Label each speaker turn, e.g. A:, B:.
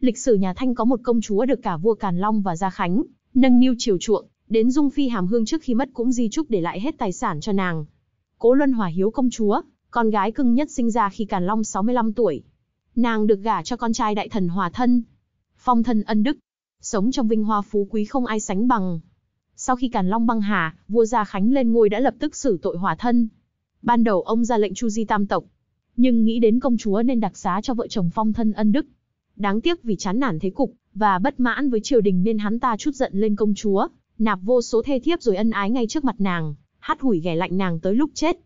A: lịch sử nhà Thanh có một công chúa được cả vua Càn Long và Gia Khánh, nâng niu chiều chuộng, đến Dung Phi Hàm Hương trước khi mất cũng di trúc để lại hết tài sản cho nàng. Cố Luân Hòa hiếu công chúa, con gái cưng nhất sinh ra khi Càn Long 65 tuổi. Nàng được gả cho con trai đại thần Hòa Thân, phong thân ân đức, sống trong vinh hoa phú quý không ai sánh bằng. Sau khi Càn Long băng hà, vua Gia Khánh lên ngôi đã lập tức xử tội Hòa Thân. Ban đầu ông ra lệnh chu di tam tộc, nhưng nghĩ đến công chúa nên đặc xá cho vợ chồng phong thân ân đức, Đáng tiếc vì chán nản thế cục, và bất mãn với triều đình nên hắn ta chút giận lên công chúa, nạp vô số thê thiếp rồi ân ái ngay trước mặt nàng, hắt hủi ghẻ lạnh nàng tới lúc chết.